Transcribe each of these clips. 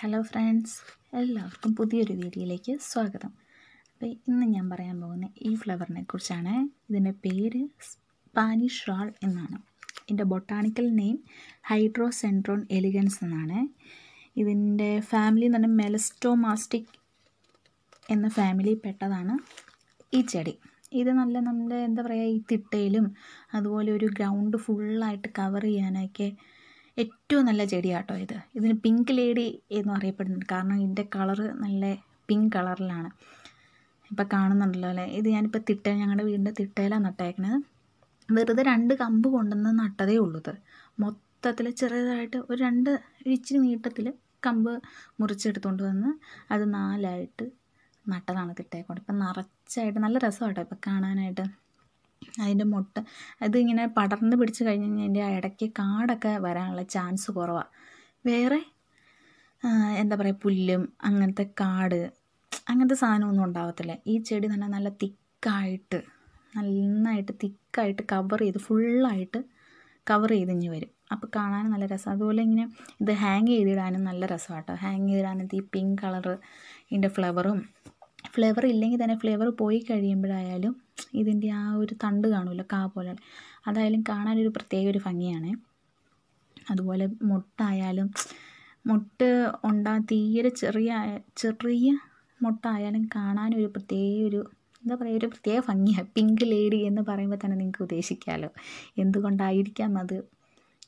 hello friends എല്ലാവർക്കും പുതിയൊരു വീഡിയോയിലേക്ക് സ്വാഗതം അപ്പോൾ ഇന്ന് ഞാൻ പറയാൻ പോകുന്ന ഈ ഫ്ലവറിനെ കുറിച്ചാണ് ഇതിൻ്റെ പേര് സ്പാനിഷ് റാൾ എന്നാണ് ഇതിൻ്റെ ബൊട്ടാണിക്കൽ നെയിം ഹൈഡ്രോസെൻട്രോൺ എലിഗൻസ് എന്നാണ് ഇതിൻ്റെ ഫാമിലി എന്ന് പറഞ്ഞാൽ മെലസ്റ്റോമാസ്റ്റിക് എന്ന ഫാമിലി പെട്ടതാണ് ഈ ചെടി ഇത് നല്ല നമ്മുടെ എന്താ പറയുക ഈ തിട്ടയിലും അതുപോലെ ഒരു ഗ്രൗണ്ട് ഫുള്ളായിട്ട് കവർ ചെയ്യാനൊക്കെ ഏറ്റവും നല്ല ചെടിയാട്ടോ ഇത് ഇതിന് പിങ്ക് ലേഡി എന്നും അറിയപ്പെടുന്നുണ്ട് കാരണം ഇതിൻ്റെ കളറ് നല്ല പിങ്ക് കളറിലാണ് ഇപ്പം കാണുന്നുണ്ടല്ലോ അല്ലേ ഇത് ഞാനിപ്പോൾ തിട്ട ഞങ്ങളുടെ വീടിൻ്റെ തിട്ടയിലാണ് നട്ടേക്കണത് വെറുതെ രണ്ട് കമ്പ് കൊണ്ടുവന്ന് നട്ടതേ ഉള്ളൂ ഇത് മൊത്തത്തിൽ ചെറിയതായിട്ട് ഒരു രണ്ട് ഇച്ചിരി നീട്ടത്തിൽ കമ്പ് മുറിച്ചെടുത്തുകൊണ്ട് വന്ന് അത് നാലായിട്ട് നട്ടതാണ് തിട്ടയെ കൊണ്ട് ഇപ്പം നിറച്ചായിട്ട് നല്ല രസമാട്ടോ ഇപ്പം കാണാനായിട്ട് അതിൻ്റെ മുട്ട അതിങ്ങനെ പടർന്ന് പിടിച്ച് കഴിഞ്ഞ് കഴിഞ്ഞാൽ അതിൻ്റെ ഇടയ്ക്ക് കാടൊക്കെ വരാനുള്ള ചാൻസ് കുറവാണ് വേറെ എന്താ പറയുക പുല്ലും അങ്ങനത്തെ കാട് അങ്ങനത്തെ സാധനമൊന്നും ഉണ്ടാകത്തില്ല ഈ ചെടി തന്നെ നല്ല തിക്കായിട്ട് നന്നായിട്ട് തിക്കായിട്ട് കവർ ചെയ്ത് ഫുള്ളായിട്ട് കവർ ചെയ്ത് വരും അപ്പോൾ കാണാനും നല്ല രസം അതുപോലെ ഇങ്ങനെ ഇത് ഹാങ് ചെയ്തിടാനും നല്ല രസമാണ് കേട്ടോ ഹാങ് ചെയ്തിടാനത്ത് ഈ പിങ്ക് കളറ് ഇതിൻ്റെ ഫ്ലവറും ഫ്ലേവർ ഇല്ലെങ്കിൽ തന്നെ ഫ്ലേവർ പോയി കഴിയുമ്പോഴായാലും ഇതിൻ്റെ ആ ഒരു തണ്ട് കാണുമല്ലോ കാ പോലെ അതായാലും കാണാനൊരു പ്രത്യേക ഒരു ഭംഗിയാണ് അതുപോലെ മുട്ടായാലും മുട്ട് ഉണ്ടാ തീരെ ചെറിയ ചെറിയ കാണാൻ കാണാനൊരു പ്രത്യേക ഒരു എന്താ പറയുക ഒരു പ്രത്യേക ഭംഗിയാണ് പിങ്ക് ലേഡി എന്ന് പറയുമ്പോൾ തന്നെ നിങ്ങൾക്ക് ഉദ്ദേശിക്കാമല്ലോ എന്തുകൊണ്ടായിരിക്കാം അത്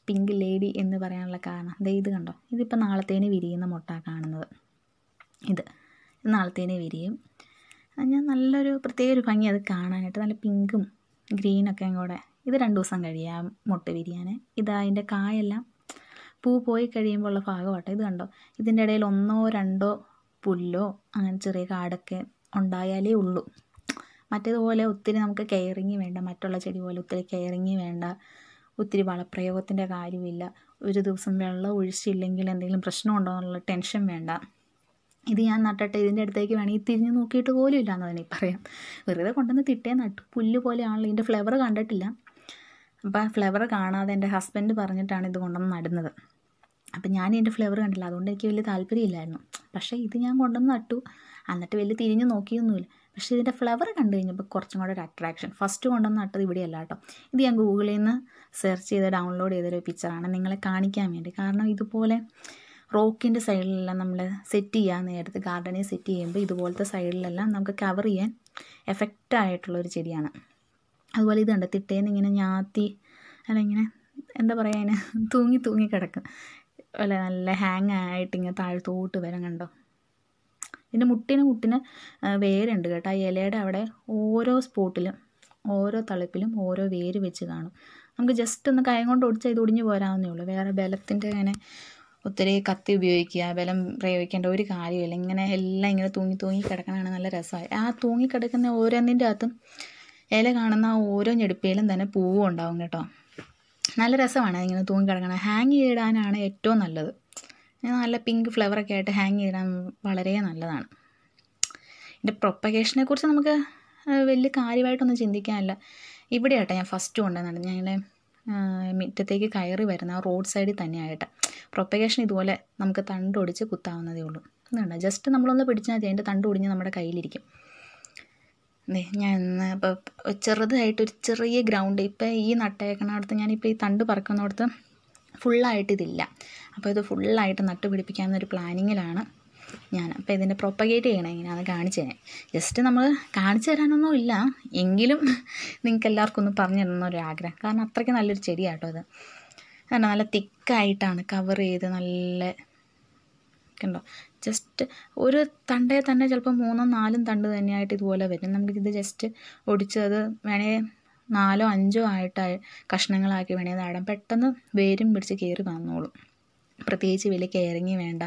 പിങ്ക് ലേഡി എന്ന് പറയാനുള്ള കാരണം ദേ ഇത് കണ്ടോ ഇതിപ്പോൾ നാളത്തേന് വിരിയുന്ന മുട്ട കാണുന്നത് ഇത് നാളത്തേന് വിരിയും ഞാൻ നല്ലൊരു പ്രത്യേക ഒരു ഭംഗി അത് കാണാനായിട്ട് നല്ല പിങ്കും ഗ്രീനൊക്കെ കൂടെ ഇത് രണ്ട് ദിവസം കഴിയാം മുട്ട വിരിയാൻ ഇത് അതിൻ്റെ കായെല്ലാം പൂ പോയി കഴിയുമ്പോൾ ഉള്ള ഇത് കണ്ടോ ഇതിൻ്റെ ഇടയിൽ ഒന്നോ രണ്ടോ പുല്ലോ അങ്ങനെ ചെറിയ കാടൊക്കെ ഉണ്ടായാലേ ഉള്ളൂ മറ്റേതുപോലെ ഒത്തിരി നമുക്ക് കെയറിങ് വേണ്ട മറ്റുള്ള ചെടി പോലെ ഒത്തിരി കെയറിങ് വേണ്ട ഒത്തിരി വളപ്രയോഗത്തിൻ്റെ കാര്യമില്ല ഒരു ദിവസം വെള്ളം ഒഴിച്ചില്ലെങ്കിൽ എന്തെങ്കിലും പ്രശ്നമുണ്ടോ എന്നുള്ള ടെൻഷൻ വേണ്ട ഇത് ഞാൻ നട്ടിട്ട് ഇതിൻ്റെ അടുത്തേക്ക് വേണമെങ്കിൽ തിരിഞ്ഞ് നോക്കിയിട്ട് പോലും ഇല്ല എന്ന് പറയാം വെറുതെ കൊണ്ടുവന്ന് തിട്ടേ നട്ടു പുല്ല് പോലെയാണല്ലോ ഇതിൻ്റെ ഫ്ലവർ കണ്ടിട്ടില്ല അപ്പോൾ ആ ഫ്ലവർ കാണാതെ എൻ്റെ ഹസ്ബൻഡ് പറഞ്ഞിട്ടാണ് ഇത് കൊണ്ടുവന്ന് നടുന്നത് അപ്പം ഞാൻ ഇതിൻ്റെ ഫ്ലവർ കണ്ടില്ല അതുകൊണ്ട് എനിക്ക് വലിയ താല്പര്യമില്ലായിരുന്നു പക്ഷേ ഇത് ഞാൻ കൊണ്ടുവന്ന് നട്ടു എന്നിട്ട് വലിയ തിരിഞ്ഞ് നോക്കിയൊന്നുമില്ല പക്ഷേ ഇതിൻ്റെ ഫ്ലവർ കണ്ടു കഴിഞ്ഞപ്പോൾ കുറച്ചും കൂടെ ഒരു അട്രാക്ഷൻ ഫസ്റ്റ് കൊണ്ടുവന്ന് നട്ടത് ഇവിടെയല്ല കേട്ടോ ഇത് ഞാൻ ഗൂഗിളിൽ നിന്ന് സെർച്ച് ചെയ്ത് ഡൗൺലോഡ് ചെയ്തൊരു പിക്ചറാണ് നിങ്ങളെ കാണിക്കാൻ വേണ്ടി കാരണം ഇതുപോലെ റോക്കിൻ്റെ സൈഡിലെല്ലാം നമ്മൾ സെറ്റ് ചെയ്യാൻ നേരത്തെ ഗാർഡനെ സെറ്റ് ചെയ്യുമ്പോൾ ഇതുപോലത്തെ സൈഡിലെല്ലാം നമുക്ക് കവർ ചെയ്യാൻ എഫക്റ്റായിട്ടുള്ളൊരു ചെടിയാണ് അതുപോലെ ഇത് കണ്ട് തിട്ടേന്ന് ഇങ്ങനെ ഞാത്തി അല്ല ഇങ്ങനെ എന്താ പറയുക അതിന് തൂങ്ങി തൂങ്ങി കിടക്കും അല്ല നല്ല ഹാങ് ആയിട്ട് ഇങ്ങനെ താഴ്ത്തോട്ട് വരും കണ്ടോ ഇതിൻ്റെ മുട്ടിന് മുട്ടിന് വേരുണ്ട് കേട്ടോ ആ ഇലയുടെ അവിടെ ഓരോ സ്പോട്ടിലും ഓരോ തളിപ്പിലും ഓരോ വേര് വെച്ച് കാണും നമുക്ക് ജസ്റ്റ് ഒന്ന് കൈ കൊണ്ട് ഒടിച്ചാൽ ഇത് ഒടിഞ്ഞു പോരാവുന്നേ ഉള്ളൂ വേറെ ബലത്തിൻ്റെ അങ്ങനെ ഒത്തിരി കത്തി ഉപയോഗിക്കുക ബലം പ്രയോഗിക്കേണ്ട ഒരു കാര്യമില്ല ഇങ്ങനെ എല്ലാം ഇങ്ങനെ തൂങ്ങി തൂങ്ങി കിടക്കണമാണ് നല്ല രസമായി ആ തൂങ്ങി കിടക്കുന്ന ഓരോന്നിൻ്റെ അകത്തും ഇല കാണുന്ന ആ ഓരോ ഞെടുപ്പയിലും തന്നെ പൂവും ഉണ്ടാവും കേട്ടോ നല്ല രസമാണ് ഇങ്ങനെ തൂങ്ങി കിടക്കണം ഹാങ് ചെയ്തിടാനാണ് ഏറ്റവും നല്ലത് നല്ല പിങ്ക് ഫ്ലവറൊക്കെ ആയിട്ട് ഹാങ് ചെയ്തിടാൻ വളരെ നല്ലതാണ് ഇതിൻ്റെ പ്രൊപ്പഗേഷനെ കുറിച്ച് നമുക്ക് വലിയ കാര്യമായിട്ടൊന്നും ചിന്തിക്കാനില്ല ഇവിടെ ആട്ടോ ഞാൻ ഫസ്റ്റ് കൊണ്ടുവന്നിട്ടുണ്ട് ഇങ്ങനെ മിറ്റത്തേക്ക് കയറി വരുന്ന ആ റോഡ് സൈഡിൽ തന്നെയായിട്ട് പ്രൊപ്പഗേഷൻ ഇതുപോലെ നമുക്ക് തണ്ടൊടിച്ച് കുത്താവുന്നതേ ഉള്ളൂ എന്നാണ് ജസ്റ്റ് നമ്മളൊന്ന് പിടിച്ചാൽ മതി അതിൻ്റെ തണ്ട് ഒടിഞ്ഞ് നമ്മുടെ കയ്യിലിരിക്കും അതെ ഞാൻ ഇന്ന് ഇപ്പോൾ ചെറുതായിട്ടൊരു ചെറിയ ഗ്രൗണ്ട് ഇപ്പോൾ ഈ നട്ടേക്കണടുത്ത് ഞാനിപ്പോൾ ഈ തണ്ട് പറക്കുന്നിടത്ത് ഫുള്ളായിട്ട് ഇതില്ല അപ്പോൾ ഇത് ഫുള്ളായിട്ട് നട്ട് പിടിപ്പിക്കാമെന്നൊരു പ്ലാനിങ്ങിലാണ് ഞാൻ അപ്പോൾ ഇതിനെ പ്രൊപ്പഗേറ്റ് ചെയ്യണം എങ്ങനെയാണ് കാണിച്ചു തരാൻ ജസ്റ്റ് നമ്മൾ കാണിച്ചു തരാനൊന്നും ഇല്ല എങ്കിലും നിങ്ങൾക്ക് എല്ലാവർക്കും ഒന്ന് പറഞ്ഞു തരണമെന്നൊരു ആഗ്രഹം കാരണം അത്രയ്ക്ക് നല്ലൊരു ചെടിയാട്ടോ അത് കാരണം നല്ല തിക്കായിട്ടാണ് കവർ ചെയ്ത് നല്ല കണ്ടോ ജസ്റ്റ് ഒരു തണ്ടേ തന്നെ ചിലപ്പോൾ മൂന്നോ നാലും തണ്ട് തന്നെയായിട്ട് ഇതുപോലെ വരും നമുക്കിത് ജസ്റ്റ് ഒടിച്ചത് വേണേ നാലോ അഞ്ചോ ആയിട്ട് കഷ്ണങ്ങളാക്കി വേണേ നേടാം പെട്ടെന്ന് വേരും പിടിച്ച് കയറി വന്നോളും പ്രത്യേകിച്ച് വലിയ കെയറിങ് വേണ്ട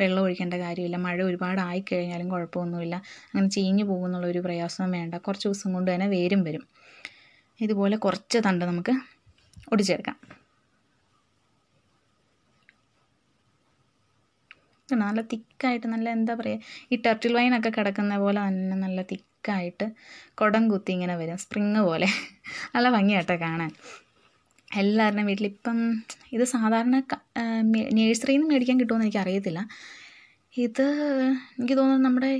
വെള്ളം ഒഴിക്കേണ്ട കാര്യമില്ല മഴ ഒരുപാട് ആയിക്കഴിഞ്ഞാലും കുഴപ്പമൊന്നുമില്ല അങ്ങനെ ചീഞ്ഞു ഒരു പ്രയാസം വേണ്ട കുറച്ച് ദിവസം കൊണ്ട് തന്നെ വേരും വരും ഇതുപോലെ കുറച്ച് തണ്ട് നമുക്ക് ഒടിച്ചെടുക്കാം നല്ല തിക്കായിട്ട് നല്ല എന്താ പറയുക ഈ ടർട്ടിൽ വൈനൊക്കെ കിടക്കുന്ന പോലെ തന്നെ നല്ല തിക്കായിട്ട് കുടം കുത്തി ഇങ്ങനെ വരും സ്പ്രിങ് പോലെ നല്ല ഭംഗിയായിട്ടാണ് കാണാൻ എല്ലാവരുടെയും വീട്ടിൽ ഇപ്പം ഇത് സാധാരണ നേഴ്സറിയിൽ നിന്ന് മേടിക്കാൻ കിട്ടുമോയെന്ന് എനിക്കറിയത്തില്ല ഇത് എനിക്ക് തോന്നുന്നു നമ്മുടെ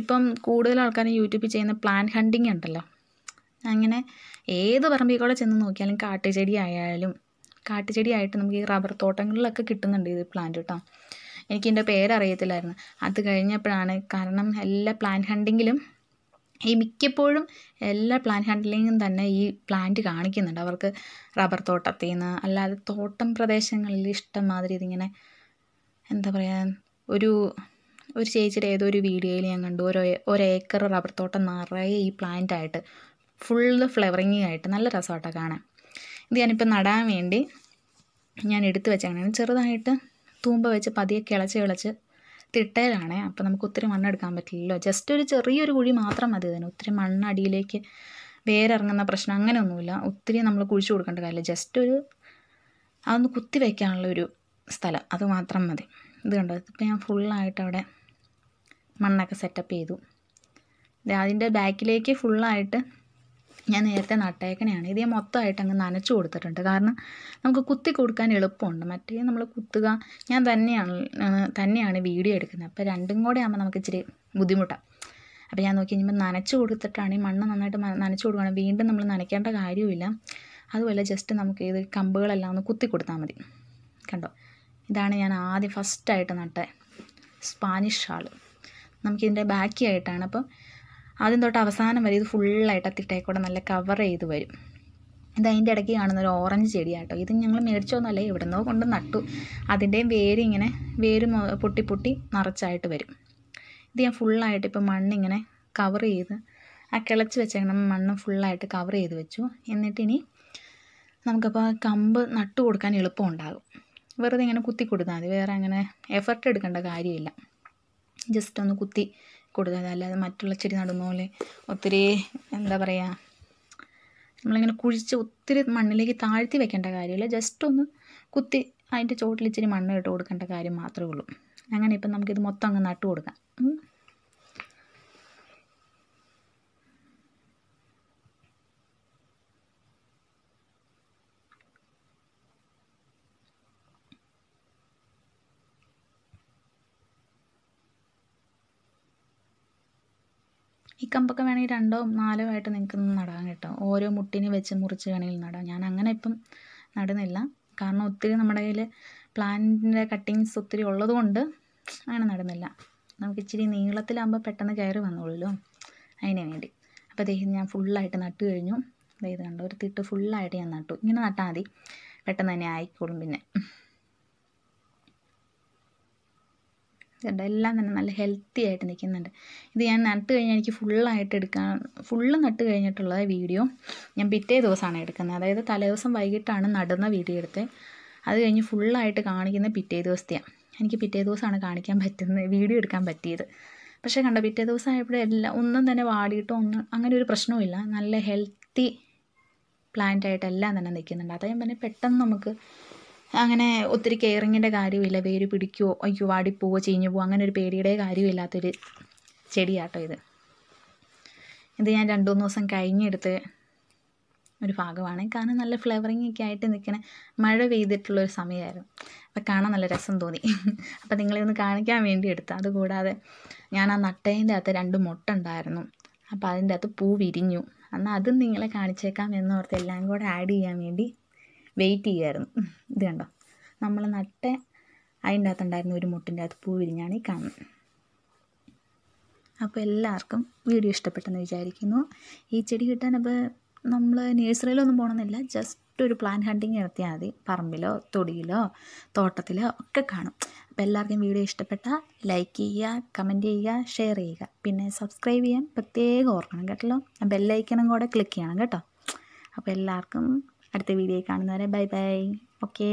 ഇപ്പം കൂടുതൽ ആൾക്കാരും യൂട്യൂബിൽ ചെയ്യുന്ന പ്ലാന്റ് ഹണ്ടിങ് ഉണ്ടല്ലോ അങ്ങനെ ഏത് പറമ്പിൽ കൂടെ ചെന്ന് നോക്കിയാലും കാട്ടുചെടി ആയാലും കാട്ടുചെടി ആയിട്ട് നമുക്ക് ഈ റബ്ബർ തോട്ടങ്ങളിലൊക്കെ കിട്ടുന്നുണ്ട് ഇത് പ്ലാന്റ് കേട്ടോ എനിക്കിതിൻ്റെ പേരറിയത്തില്ലായിരുന്നു അത് കഴിഞ്ഞപ്പോഴാണ് കാരണം എല്ലാ പ്ലാന്റ് ഹണ്ടിങ്ങിലും ഈ മിക്കപ്പോഴും എല്ലാ പ്ലാന്റ് ഹാൻഡിലിങ്ങും തന്നെ ഈ പ്ലാന്റ് കാണിക്കുന്നുണ്ട് അവർക്ക് റബ്ബർ തോട്ടത്തിൽ നിന്ന് അല്ലാതെ തോട്ടം പ്രദേശങ്ങളിൽ മാതിരി ഇതിങ്ങനെ എന്താ പറയുക ഒരു ഒരു ചേച്ചിയുടെ ഏതോ ഒരു വീഡിയോയിൽ ഞാൻ കണ്ടു ഒരു ഒരേക്കർ റബ്ബർ തോട്ടം നിറയെ ഈ പ്ലാന്റ് ആയിട്ട് ഫുള്ള് ഫ്ലവറിങ് ആയിട്ട് നല്ല രസമായിട്ടാണ് കാണാൻ ഇത് ഞാനിപ്പോൾ നടാൻ വേണ്ടി ഞാൻ എടുത്തു വെച്ചാണ് ചെറുതായിട്ട് തൂമ്പ വെച്ച് പതിയെ കിളച്ച് കിളച്ച് തിട്ടയിലാണേ അപ്പോൾ നമുക്ക് ഒത്തിരി മണ്ണെടുക്കാൻ പറ്റില്ലല്ലോ ജസ്റ്റ് ഒരു ചെറിയൊരു കുഴി മാത്രം മതി തന്നെ ഒത്തിരി മണ്ണ് അടിയിലേക്ക് വേരിറങ്ങുന്ന പ്രശ്നം അങ്ങനെയൊന്നുമില്ല ഒത്തിരി നമ്മൾ കുഴിച്ചു കൊടുക്കേണ്ട കാര്യമില്ല ജസ്റ്റ് ഒരു അതൊന്ന് കുത്തി വയ്ക്കാനുള്ള ഒരു സ്ഥലം അത് മാത്രം മതി ഇത് കണ്ടോ ഇതിപ്പോൾ ഞാൻ ഫുള്ളായിട്ട് അവിടെ മണ്ണൊക്കെ സെറ്റപ്പ് ചെയ്തു അതിൻ്റെ ബാക്കിലേക്ക് ഫുള്ളായിട്ട് ഞാൻ നേരത്തെ നട്ടേക്കണയാണ് ഇത് ഞാൻ മൊത്തമായിട്ട് അങ്ങ് നനച്ചു കൊടുത്തിട്ടുണ്ട് കാരണം നമുക്ക് കുത്തി കൊടുക്കാൻ എളുപ്പമുണ്ട് മറ്റേ നമ്മൾ കുത്തുക ഞാൻ തന്നെയാണ് തന്നെയാണ് വീഡിയോ എടുക്കുന്നത് അപ്പോൾ രണ്ടും കൂടെ ആകുമ്പോൾ നമുക്ക് ഇച്ചിരി ബുദ്ധിമുട്ടാണ് അപ്പോൾ ഞാൻ നോക്കി കഴിഞ്ഞപ്പോൾ നനച്ചു കൊടുത്തിട്ടാണ് ഈ മണ്ണ് നന്നായിട്ട് നനച്ചു കൊടുക്കുകയാണ് വീണ്ടും നമ്മൾ നനയ്ക്കേണ്ട കാര്യമില്ല അതുപോലെ ജസ്റ്റ് നമുക്ക് ഇത് കമ്പുകളെല്ലാം ഒന്ന് കുത്തി കൊടുത്താൽ മതി കണ്ടോ ഇതാണ് ഞാൻ ആദ്യം ഫസ്റ്റായിട്ട് നട്ട സ്പാനിഷ് ആൾ നമുക്കിതിൻ്റെ ബാക്കിയായിട്ടാണ് അപ്പം ആദ്യം തൊട്ട് അവസാനം വരെ ഇത് ഫുള്ളായിട്ട് ആ തിട്ടയെക്കൂടെ നല്ല കവർ ചെയ്ത് വരും ഇത് അതിൻ്റെ ഇടയ്ക്ക് കാണുന്ന ഒരു ഓറഞ്ച് ചെടിയാട്ടോ ഇത് ഞങ്ങൾ ഇവിടെ നിന്നോ കൊണ്ട് നട്ടു അതിൻ്റെയും വേര് ഇങ്ങനെ വേര് പൊട്ടി പൊട്ടി നിറച്ചായിട്ട് വരും ഇത് ഞാൻ ഫുള്ളായിട്ട് ഇപ്പോൾ മണ്ണിങ്ങനെ കവർ ചെയ്ത് ആ കിളച്ച് വെച്ചേക്കണം മണ്ണ് ഫുള്ളായിട്ട് കവർ ചെയ്ത് വെച്ചു എന്നിട്ടിനി നമുക്കപ്പോൾ കമ്പ് നട്ടു കൊടുക്കാൻ എളുപ്പമുണ്ടാകും വെറുതെ ഇങ്ങനെ കുത്തി കൊടുത്താൽ മതി വേറെ അങ്ങനെ എഫർട്ട് എടുക്കേണ്ട കാര്യമില്ല ജസ്റ്റ് ഒന്ന് കുത്തി കൂടുതൽ അല്ലാതെ മറ്റുള്ള ചെടി നടുന്ന പോലെ ഒത്തിരി എന്താ പറയുക നമ്മളിങ്ങനെ കുഴിച്ച് ഒത്തിരി മണ്ണിലേക്ക് താഴ്ത്തി വെക്കേണ്ട കാര്യമില്ല ജസ്റ്റ് ഒന്ന് കുത്തി അതിൻ്റെ ചോട്ടിൽ ഇച്ചിരി മണ്ണ് ഇട്ട് കൊടുക്കേണ്ട കാര്യം മാത്രമേ ഉള്ളൂ അങ്ങനെ ഇപ്പം നമുക്കിത് മൊത്തം അങ്ങ് നട്ടു കൊടുക്കാം ഈ കമ്പൊക്കെ വേണമെങ്കിൽ രണ്ടോ നാലോ ആയിട്ട് നിങ്ങൾക്ക് നടാം കേട്ടോ ഓരോ മുട്ടിനെ വെച്ച് മുറിച്ച് വേണമെങ്കിൽ നടാം ഞാൻ അങ്ങനെ ഇപ്പം നടുന്നില്ല കാരണം ഒത്തിരി നമ്മുടെ കയ്യിൽ പ്ലാന്റിൻ്റെ കട്ടിങ്സ് ഒത്തിരി ഉള്ളതുകൊണ്ട് അങ്ങനെ നടുന്നില്ല നമുക്ക് ഇച്ചിരി നീളത്തിലാകുമ്പോൾ പെട്ടെന്ന് കയറി വന്നോളൂല്ലോ അതിന് വേണ്ടി അപ്പോൾ ദേഹം ഞാൻ ഫുള്ളായിട്ട് നട്ട് കഴിഞ്ഞു അതായത് കണ്ടോ ഒരു തിട്ട് ഫുള്ളായിട്ട് ഞാൻ നട്ടു ഇങ്ങനെ നട്ടാൽ മതി പെട്ടെന്ന് തന്നെ ആയിക്കോളും പിന്നെ കണ്ടോ എല്ലാം തന്നെ നല്ല ഹെൽത്തി ആയിട്ട് നിൽക്കുന്നുണ്ട് ഇത് ഞാൻ നട്ട് കഴിഞ്ഞാൽ എനിക്ക് ഫുള്ളായിട്ട് എടുക്കാൻ ഫുള്ള് നട്ട് കഴിഞ്ഞിട്ടുള്ള വീഡിയോ ഞാൻ പിറ്റേ ദിവസമാണ് എടുക്കുന്നത് അതായത് തലേദിവസം വൈകിട്ടാണ് നടുന്ന വീഡിയോ എടുത്തത് അത് കഴിഞ്ഞ് ഫുള്ളായിട്ട് കാണിക്കുന്ന പിറ്റേ ദിവസത്തെയാണ് എനിക്ക് പിറ്റേ ദിവസമാണ് കാണിക്കാൻ പറ്റുന്നത് വീഡിയോ എടുക്കാൻ പറ്റിയത് പക്ഷേ കണ്ടോ പിറ്റേ ദിവസം ആയപ്പോഴും എല്ലാം ഒന്നും തന്നെ വാടിയിട്ടോ ഒന്നും അങ്ങനെ ഒരു പ്രശ്നവും നല്ല ഹെൽത്തി പ്ലാന്റ് ആയിട്ട് തന്നെ നിൽക്കുന്നുണ്ട് അതായത് പിന്നെ പെട്ടെന്ന് നമുക്ക് അങ്ങനെ ഒത്തിരി കെയറിങ്ങിൻ്റെ കാര്യമില്ല വേര് പിടിക്കുമോ അയ്യോ വാടിപ്പോവോ ചീഞ്ഞു പോവോ അങ്ങനെ ഒരു പേടിയുടെ കാര്യമില്ലാത്തൊരു ചെടിയാട്ടോ ഇത് ഇത് ഞാൻ രണ്ട് മൂന്ന് ദിവസം കഴിഞ്ഞെടുത്ത് ഒരു ഭാഗമാണ് കാരണം നല്ല ഫ്ലവറിങ് ഒക്കെ ആയിട്ട് നിൽക്കണ മഴ പെയ്തിട്ടുള്ള ഒരു സമയമായിരുന്നു അപ്പോൾ കാണാൻ നല്ല രസം തോന്നി അപ്പോൾ നിങ്ങളെ ഒന്ന് കാണിക്കാൻ വേണ്ടി എടുത്തു അതുകൂടാതെ ഞാൻ ആ നട്ടേൻ്റെ അകത്ത് രണ്ട് മുട്ട ഉണ്ടായിരുന്നു അപ്പോൾ അതിൻ്റെ അകത്ത് പൂ വിരിഞ്ഞു എന്നാൽ അതും നിങ്ങളെ കാണിച്ചേക്കാം എന്നോർത്ത് എല്ലാം കൂടെ ആഡ് ചെയ്യാൻ വേണ്ടി വെയിറ്റ് ചെയ്യുമായിരുന്നു ഇത് കണ്ടോ നമ്മൾ നട്ട അതിൻ്റെ അകത്തുണ്ടായിരുന്ന ഒരു മുട്ടിൻ്റെ അകത്ത് പൂ വിരിഞ്ഞാണ് ഈ കാണുന്നത് അപ്പോൾ എല്ലാവർക്കും വീഡിയോ ഇഷ്ടപ്പെട്ടെന്ന് വിചാരിക്കുന്നു ഈ ചെടി കിട്ടാൻ അപ്പോൾ നമ്മൾ നേഴ്സറിയിലൊന്നും പോകണമെന്നില്ല ജസ്റ്റ് ഒരു പ്ലാൻ ഹണ്ടിങ് നടത്തിയാൽ മതി പറമ്പിലോ തൊടിയിലോ തോട്ടത്തിലോ ഒക്കെ കാണും അപ്പോൾ എല്ലാവർക്കും വീഡിയോ ഇഷ്ടപ്പെട്ടാൽ ലൈക്ക് ചെയ്യുക കമൻറ്റ് ചെയ്യുക ഷെയർ ചെയ്യുക പിന്നെ സബ്സ്ക്രൈബ് ചെയ്യാൻ പ്രത്യേകം ഓർക്കണം കേട്ടല്ലോ ബെല്ലൈക്കണം കൂടെ ക്ലിക്ക് ചെയ്യണം കേട്ടോ അപ്പോൾ എല്ലാവർക്കും അടുത്ത വീഡിയോ കാണുന്നവരെ ബൈ ബൈ ഓക്കേ